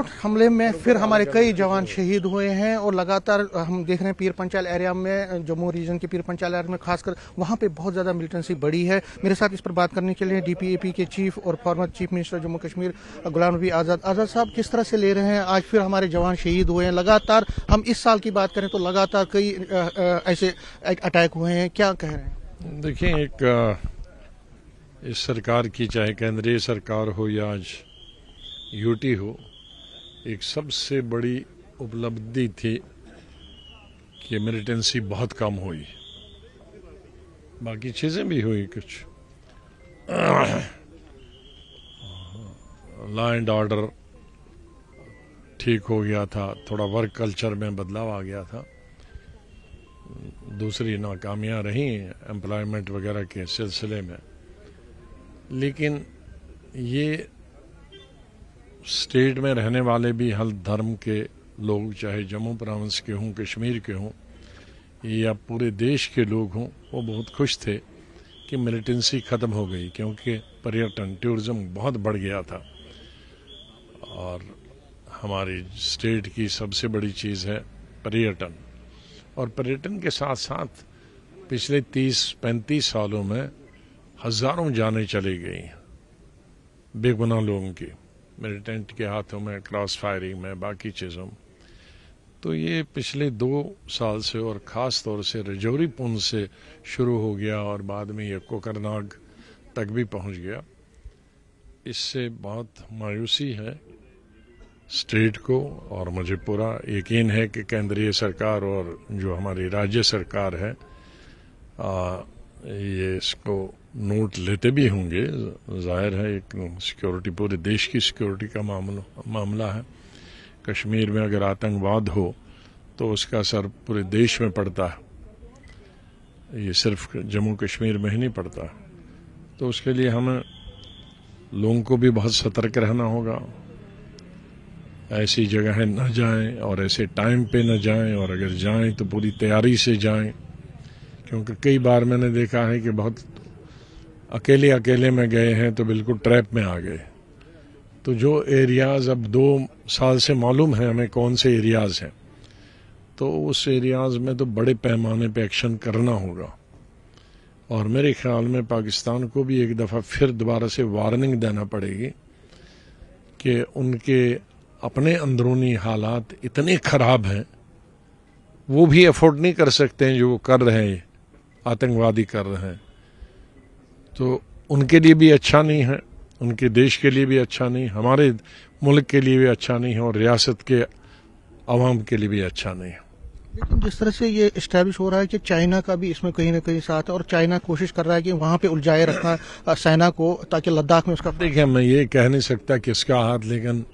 passport हमले में फिर हमारे कई जवान शहीद हुए हैं और लगातार हम देख रहे हैं पीर पंचाल एरिया में जम्मू रीजन के पीर पंचाल एरिया में खासकर वहां पे बहुत ज्यादा मिलिटेंसी बढ़ी है मेरे साथ इस पर बात करने के लिए डीपीएपी के चीफ और former chief minister Jammu Kashmir Ghulam Nabi Azad आजाद साहब किस तरह से ले रहे हैं आज फिर हमारे जवान शहीद हुए हैं लगातार हम इस साल की बात करें तो लगातार कई ऐसे अटैक हुए हैं क्या कह रहे हैं देखिए एक इस सरकार की चाहे केंद्रीय सरकार हो या आज यूटी हो एक सबसे बड़ी उपलब्धि थी कि मिलिटेंसी बहुत कम हुई बाकी चीज़ें भी हुई कुछ लॉ एंड ऑर्डर ठीक हो गया था थोड़ा वर्क कल्चर में बदलाव आ गया था दूसरी नाकामियां रहीं एम्प्लॉयमेंट वगैरह के सिलसिले में लेकिन ये स्टेट में रहने वाले भी हर धर्म के लोग चाहे जम्मू प्रांस के हों कश्मीर के हों या पूरे देश के लोग हों वो बहुत खुश थे कि मिलिटेंसी ख़त्म हो गई क्योंकि पर्यटन टूरिज़्म बहुत बढ़ गया था और हमारी स्टेट की सबसे बड़ी चीज़ है पर्यटन और पर्यटन के साथ साथ पिछले 30-35 सालों में हज़ारों जाने चली गई बेगुनाह लोगों की मिलिटेंट के हाथों में क्रॉस फायरिंग में बाकी चीज़ों में तो ये पिछले दो साल से और ख़ास तौर से रजौरी पुन से शुरू हो गया और बाद में ये कोकरनाग तक भी पहुंच गया इससे बहुत मायूसी है स्टेट को और मुझे पूरा यकीन है कि केंद्रीय सरकार और जो हमारी राज्य सरकार है आ, ये इसको नोट लेते भी होंगे जाहिर है एक सिक्योरिटी पूरे देश की सिक्योरिटी का मामला है कश्मीर में अगर आतंकवाद हो तो उसका असर पूरे देश में पड़ता है ये सिर्फ जम्मू कश्मीर में ही नहीं पड़ता तो उसके लिए हमें लोगों को भी बहुत सतर्क रहना होगा ऐसी जगहें न जाएं और ऐसे टाइम पे न जाएं और अगर जाएं तो पूरी तैयारी से जाएं क्योंकि कई बार मैंने देखा है कि बहुत अकेले अकेले में गए हैं तो बिल्कुल ट्रैप में आ गए तो जो एरियाज अब दो साल से मालूम है हमें कौन से एरियाज हैं तो उस एरियाज में तो बड़े पैमाने पे एक्शन करना होगा और मेरे ख्याल में पाकिस्तान को भी एक दफ़ा फिर दोबारा से वार्निंग देना पड़ेगी कि उनके अपने अंदरूनी हालात इतने ख़राब हैं वो भी अफोर्ड नहीं कर सकते हैं जो वो कर रहे हैं आतंकवादी कर रहे हैं तो उनके लिए भी अच्छा नहीं है उनके देश के लिए भी अच्छा नहीं हमारे मुल्क के लिए भी अच्छा नहीं है और रियासत के आवाम के लिए भी अच्छा नहीं है लेकिन जिस तरह से ये इस्टेब्लिश हो रहा है कि चाइना का भी इसमें कहीं ना कहीं साथ है और चाइना कोशिश कर रहा है कि वहाँ पे उलझाए रखना सेना को ताकि लद्दाख में उसका देखिए मैं ये कह नहीं सकता किसका हाथ लेकिन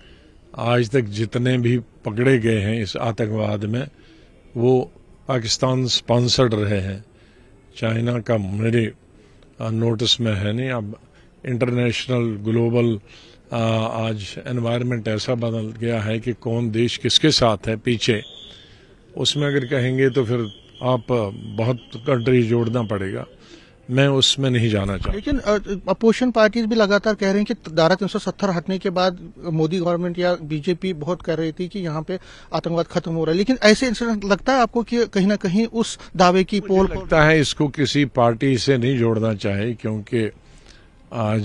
आज तक जितने भी पकड़े गए हैं इस आतंकवाद में वो पाकिस्तान स्पॉन्सर्ड रहे हैं चाइना का मेरे नोटिस में है नहीं अब इंटरनेशनल ग्लोबल आज एनवायरनमेंट ऐसा बदल गया है कि कौन देश किसके साथ है पीछे उसमें अगर कहेंगे तो फिर आप बहुत कंट्री जोड़ना पड़ेगा मैं उसमें नहीं जाना चाहता लेकिन अपोजिशन पार्टीज भी लगातार कह रही हैं कि धारा तीन सौ सत्तर हटने के बाद मोदी गवर्नमेंट या बीजेपी बहुत कह रही थी कि यहाँ पे आतंकवाद खत्म हो रहा है लेकिन ऐसे इंसिडेंट लगता है आपको कि कहीं ना कहीं उस दावे की पोल लगता है इसको किसी पार्टी से नहीं जोड़ना चाहिए क्योंकि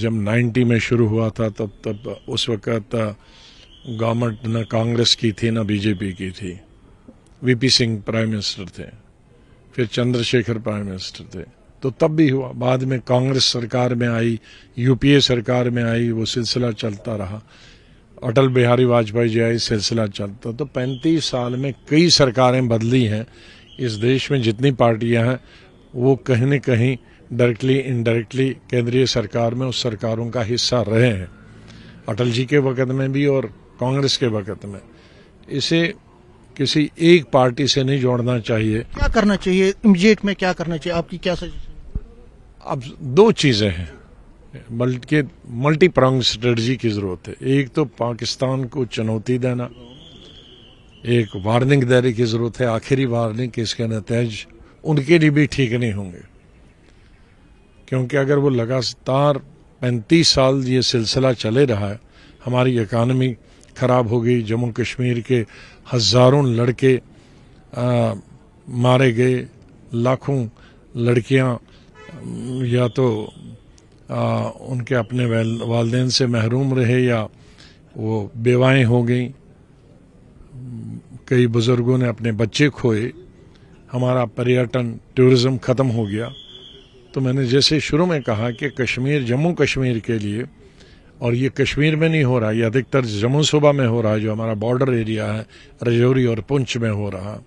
जब नाइन्टी में शुरू हुआ था तब तब उस वक्त गवर्नमेंट न कांग्रेस की थी न बीजेपी की थी वीपी सिंह प्राइम मिनिस्टर थे फिर चंद्रशेखर प्राइम मिनिस्टर थे तो तब भी हुआ बाद में कांग्रेस सरकार में आई यूपीए सरकार में आई वो सिलसिला चलता रहा अटल बिहारी वाजपेयी जी आई सिलसिला चलता तो 35 साल में कई सरकारें बदली हैं इस देश में जितनी पार्टियां हैं वो कहीं न कहीं डायरेक्टली इनडायरेक्टली केंद्रीय सरकार में उस सरकारों का हिस्सा रहे हैं अटल जी के वक़्त में भी और कांग्रेस के वक़्त में इसे किसी एक पार्टी से नहीं जोड़ना चाहिए क्या करना चाहिए इमीजिएट में क्या करना चाहिए आपकी क्या सजेशन अब दो चीज़ें हैं बल्कि मल्टी प्रंग स्ट्रेटजी की ज़रूरत है एक तो पाकिस्तान को चुनौती देना एक वार्निंग देने की ज़रूरत है आखिरी वार्निंग के इसके नतज उनके लिए भी ठीक नहीं होंगे क्योंकि अगर वो लगातार पैंतीस साल ये सिलसिला चले रहा है हमारी इकानमी ख़राब हो गई जम्मू कश्मीर के हज़ारों लड़के आ, मारे गए लाखों लड़कियां या तो आ, उनके अपने वालदेन से महरूम रहे या वो बेवाएँ हो गई कई बुज़ुर्गों ने अपने बच्चे खोए हमारा पर्यटन टूरिज़्म ख़त्म हो गया तो मैंने जैसे शुरू में कहा कि कश्मीर जम्मू कश्मीर के लिए और ये कश्मीर में नहीं हो रहा ये अधिकतर जम्मू सूबा में हो रहा है जो हमारा बॉर्डर एरिया है रजौरी और पुंछ में हो रहा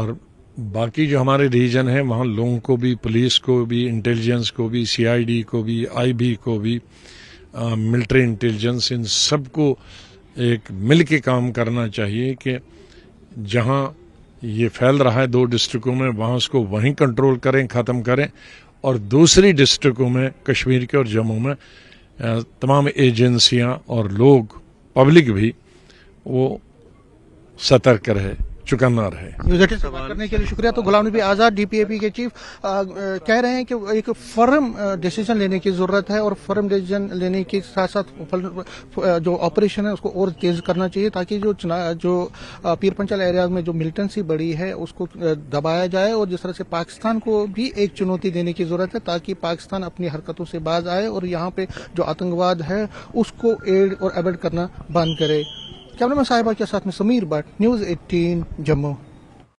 और बाकी जो हमारे रीजन है वहाँ लोगों को भी पुलिस को भी इंटेलिजेंस को भी सीआईडी को भी आईबी को भी मिलिट्री इंटेलिजेंस इन सबको एक मिल के काम करना चाहिए कि जहाँ ये फैल रहा है दो डिस्ट्रिक्टों में वहाँ उसको वहीं कंट्रोल करें ख़त्म करें और दूसरी डिस्ट्रिक्टों में कश्मीर के और जम्मू में तमाम एजेंसियाँ और लोग पब्लिक भी वो सतर्क रहे चुकाना रहे करने के लिए शुक्रिया तो गुलाम नबी आज़ाद डीपीएपी के चीफ आ, आ, कह रहे हैं कि एक फर्म डिसीजन लेने की ज़रूरत है और फर्म डिसीजन लेने के साथ साथ जो ऑपरेशन है उसको और तेज़ करना चाहिए ताकि जो जो पीर एरिया में जो मिलिटेंसी बढ़ी है उसको दबाया जाए और जिस तरह से पाकिस्तान को भी एक चुनौती देने की ज़रूरत है ताकि पाकिस्तान अपनी हरकतों से बाज आए और यहाँ पे जो आतंकवाद है उसको एड और एवेड करना बंद करे कैमरामैन साहिबा के साथ में समीर भट्ट न्यूज़ 18 जम्मू